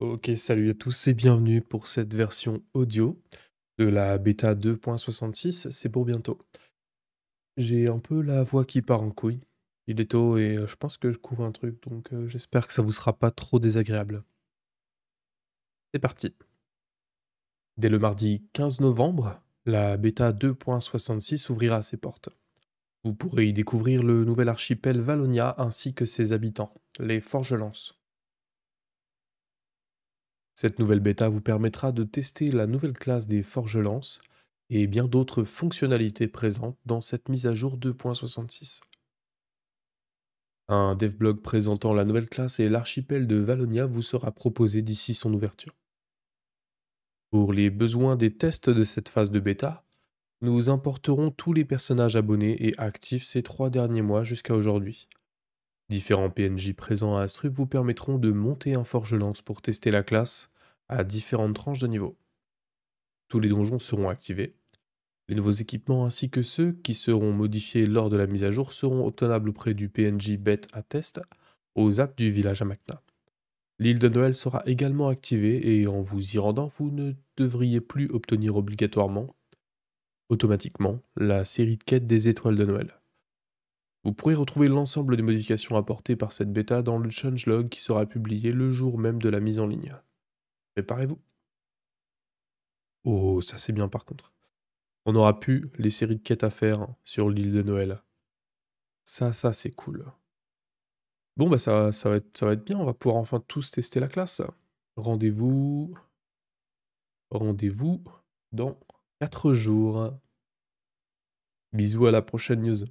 Ok, salut à tous et bienvenue pour cette version audio de la bêta 2.66, c'est pour bientôt. J'ai un peu la voix qui part en couille, il est tôt et euh, je pense que je couvre un truc, donc euh, j'espère que ça vous sera pas trop désagréable. C'est parti. Dès le mardi 15 novembre, la bêta 2.66 ouvrira ses portes. Vous pourrez y découvrir le nouvel archipel Valonia ainsi que ses habitants, les Forgelances. Cette nouvelle bêta vous permettra de tester la nouvelle classe des Lance et bien d'autres fonctionnalités présentes dans cette mise à jour 2.66. Un devblog présentant la nouvelle classe et l'archipel de Valonia vous sera proposé d'ici son ouverture. Pour les besoins des tests de cette phase de bêta, nous importerons tous les personnages abonnés et actifs ces trois derniers mois jusqu'à aujourd'hui. Différents PNJ présents à Astrup vous permettront de monter un forge lance pour tester la classe à différentes tranches de niveau. Tous les donjons seront activés. Les nouveaux équipements ainsi que ceux qui seront modifiés lors de la mise à jour seront obtenables auprès du PNJ Bet à test aux apps du village à Macna. L'île de Noël sera également activée et en vous y rendant, vous ne devriez plus obtenir obligatoirement, automatiquement, la série de quêtes des étoiles de Noël. Vous pourrez retrouver l'ensemble des modifications apportées par cette bêta dans le changelog qui sera publié le jour même de la mise en ligne. Préparez-vous. Oh, ça c'est bien par contre. On aura pu les séries de quêtes à faire sur l'île de Noël. Ça, ça c'est cool. Bon, bah ça, ça, va ça va être bien, on va pouvoir enfin tous tester la classe. Rendez-vous. Rendez-vous dans 4 jours. Bisous à la prochaine news.